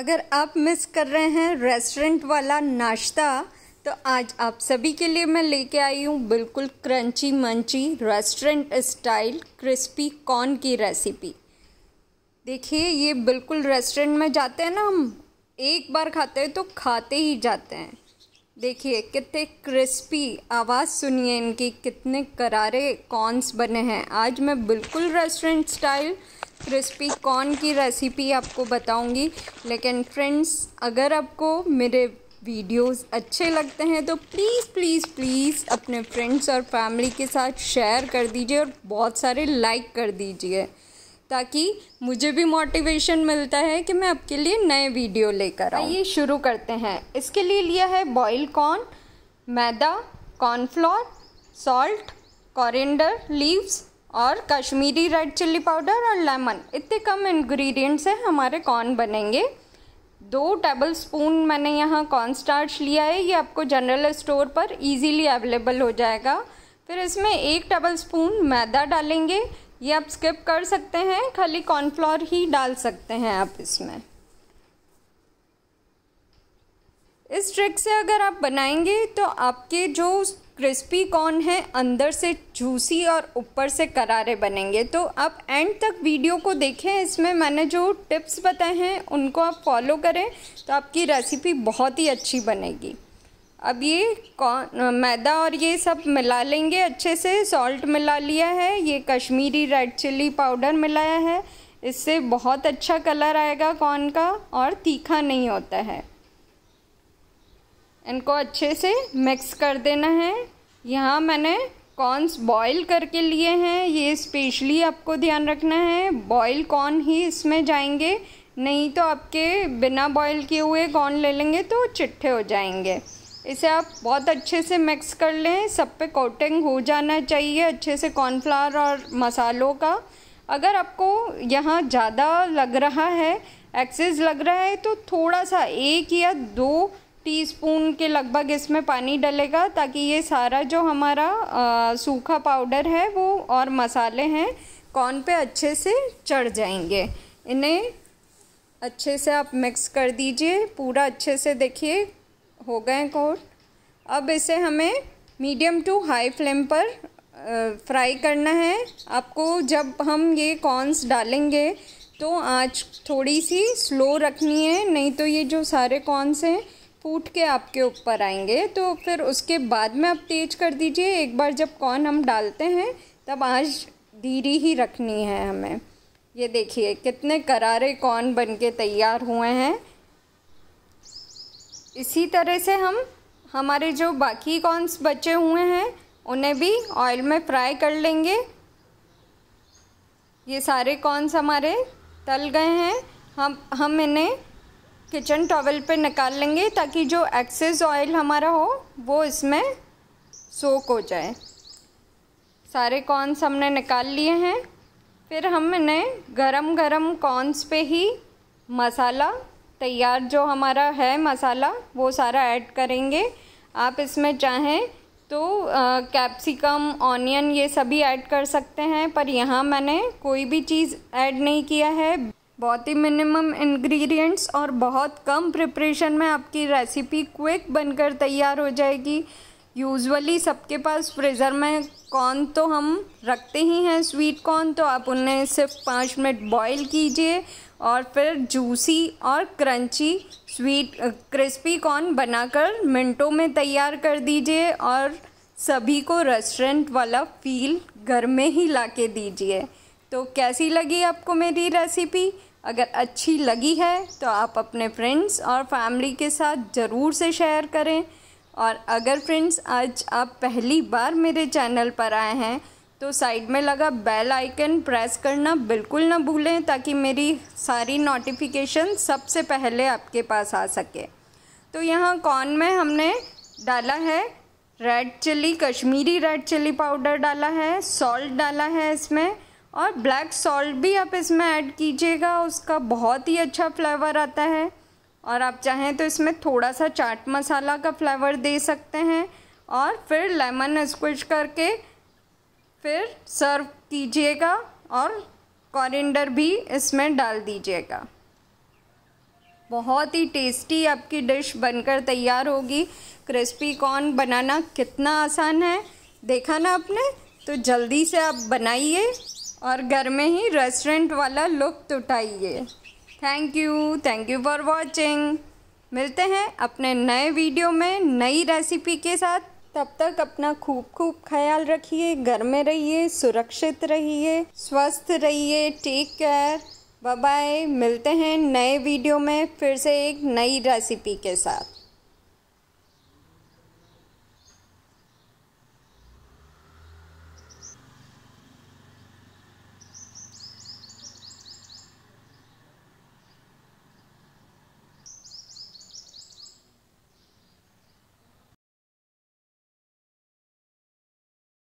अगर आप मिस कर रहे हैं रेस्टोरेंट वाला नाश्ता तो आज आप सभी के लिए मैं लेके आई हूँ बिल्कुल crunchy munchy restaurant style crispy corn की रेसिपी देखिए ये बिल्कुल रेस्टोरेंट में जाते हैं ना हम एक बार खाते हैं तो खाते ही जाते हैं देखिए कितने क्रिस्पी आवाज़ सुनिए इनकी कितने करारे कॉर्नस बने हैं आज मैं बिल्कुल रेस्टोरेंट स्टाइल क्रिस्पी कॉर्न की रेसिपी आपको बताऊंगी लेकिन फ्रेंड्स अगर आपको मेरे वीडियोस अच्छे लगते हैं तो प्लीज़ प्लीज़ प्लीज़ अपने फ्रेंड्स और फैमिली के साथ शेयर कर दीजिए और बहुत सारे लाइक कर दीजिए ताकि मुझे भी मोटिवेशन मिलता है कि मैं आपके लिए नए वीडियो लेकर आइए शुरू करते हैं इसके लिए लिया है बॉयल कॉर्न मैदा कॉर्नफ्लोर सॉल्ट कॉरेंडर लीव्स और कश्मीरी रेड चिल्ली पाउडर और लेमन इतने कम इंग्रेडिएंट हैं हमारे कॉर्न बनेंगे दो टेबल स्पून मैंने यहाँ कॉर्न स्टार्च लिया है ये आपको जनरल स्टोर पर इजीली अवेलेबल हो जाएगा फिर इसमें एक टेबल स्पून मैदा डालेंगे ये आप स्किप कर सकते हैं खाली कॉर्नफ्लोर ही डाल सकते हैं आप इसमें इस ट्रिक से अगर आप बनाएंगे तो आपके जो क्रिस्पी कॉर्न है अंदर से जूसी और ऊपर से करारे बनेंगे तो आप एंड तक वीडियो को देखें इसमें मैंने जो टिप्स बताए हैं उनको आप फॉलो करें तो आपकी रेसिपी बहुत ही अच्छी बनेगी अब ये कॉर्न मैदा और ये सब मिला लेंगे अच्छे से सॉल्ट मिला लिया है ये कश्मीरी रेड चिल्ली पाउडर मिलाया है इससे बहुत अच्छा कलर आएगा कॉर्न का और तीखा नहीं होता है इनको अच्छे से मिक्स कर देना है यहाँ मैंने कॉर्नस बॉईल करके लिए हैं ये स्पेशली आपको ध्यान रखना है बॉईल कॉर्न ही इसमें जाएंगे नहीं तो आपके बिना बॉईल किए हुए कॉर्न ले लेंगे तो चिट्ठे हो जाएंगे इसे आप बहुत अच्छे से मिक्स कर लें सब पे कोटिंग हो जाना चाहिए अच्छे से कॉर्नफ्लावर और मसालों का अगर आपको यहाँ ज़्यादा लग रहा है एक्सेस लग रहा है तो थोड़ा सा एक या दो टीस्पून के लगभग इसमें पानी डलेगा ताकि ये सारा जो हमारा आ, सूखा पाउडर है वो और मसाले हैं कॉर्न पे अच्छे से चढ़ जाएंगे इन्हें अच्छे से आप मिक्स कर दीजिए पूरा अच्छे से देखिए हो गए कोट अब इसे हमें मीडियम टू हाई फ्लेम पर फ्राई करना है आपको जब हम ये कॉर्नस डालेंगे तो आँच थोड़ी सी स्लो रखनी है नहीं तो ये जो सारे कॉर्नस हैं फूट के आपके ऊपर आएंगे तो फिर उसके बाद में आप तेज कर दीजिए एक बार जब कॉर्न हम डालते हैं तब आँच धीरे ही रखनी है हमें ये देखिए कितने करारे कॉर्न बन के तैयार हुए हैं इसी तरह से हम हमारे जो बाकी कॉर्नस बचे हुए हैं उन्हें भी ऑयल में फ्राई कर लेंगे ये सारे कॉर्नस हमारे तल गए हैं हम हम इन्हें किचन टॉवल पे निकाल लेंगे ताकि जो एक्सेस ऑयल हमारा हो वो इसमें सोक हो जाए सारे कॉर्नस हमने निकाल लिए हैं फिर हम इन्हें गरम गरम कॉर्नस पे ही मसाला तैयार जो हमारा है मसाला वो सारा ऐड करेंगे आप इसमें चाहें तो कैप्सिकम ऑनियन ये सभी ऐड कर सकते हैं पर यहाँ मैंने कोई भी चीज़ ऐड नहीं किया है बहुत ही मिनिमम इंग्रेडिएंट्स और बहुत कम प्रिपरेशन में आपकी रेसिपी क्विक बनकर तैयार हो जाएगी यूजुअली सबके पास फ्रीज़र में कॉर्न तो हम रखते ही हैं स्वीट कॉर्न तो आप उन्हें सिर्फ पाँच मिनट बॉईल कीजिए और फिर जूसी और क्रंची स्वीट क्रिस्पी कॉर्न बनाकर मिनटों में तैयार कर दीजिए और सभी को रेस्टोरेंट वाला फील घर में ही ला के दीजिए तो कैसी लगी आपको मेरी रेसिपी अगर अच्छी लगी है तो आप अपने फ्रेंड्स और फैमिली के साथ ज़रूर से शेयर करें और अगर फ्रेंड्स आज आप पहली बार मेरे चैनल पर आए हैं तो साइड में लगा बेल आइकन प्रेस करना बिल्कुल ना भूलें ताकि मेरी सारी नोटिफिकेशन सबसे पहले आपके पास आ सके तो यहाँ कॉर्न में हमने डाला है red chilli Kashmiri red chilli powder डाला है सॉल्ट डाला है इसमें और ब्लैक सॉल्ट भी आप इसमें ऐड कीजिएगा उसका बहुत ही अच्छा फ्लेवर आता है और आप चाहें तो इसमें थोड़ा सा चाट मसाला का फ्लेवर दे सकते हैं और फिर लेमन स्क्विश करके फिर सर्व कीजिएगा और कॉरिंडर भी इसमें डाल दीजिएगा बहुत ही टेस्टी आपकी डिश बनकर तैयार होगी क्रिस्पी कॉर्न बनाना कितना आसान है देखा ना आपने तो जल्दी से आप बनाइए और घर में ही रेस्टोरेंट वाला लुत्फ़ उठाइए thank you thank you for watching मिलते हैं अपने नए वीडियो में नई रेसिपी के साथ तब तक अपना खूब खूब ख्याल रखिए घर में रहिए सुरक्षित रहिए स्वस्थ रहिए टेक केयर बाय बाय मिलते हैं नए वीडियो में फिर से एक नई रेसिपी के साथ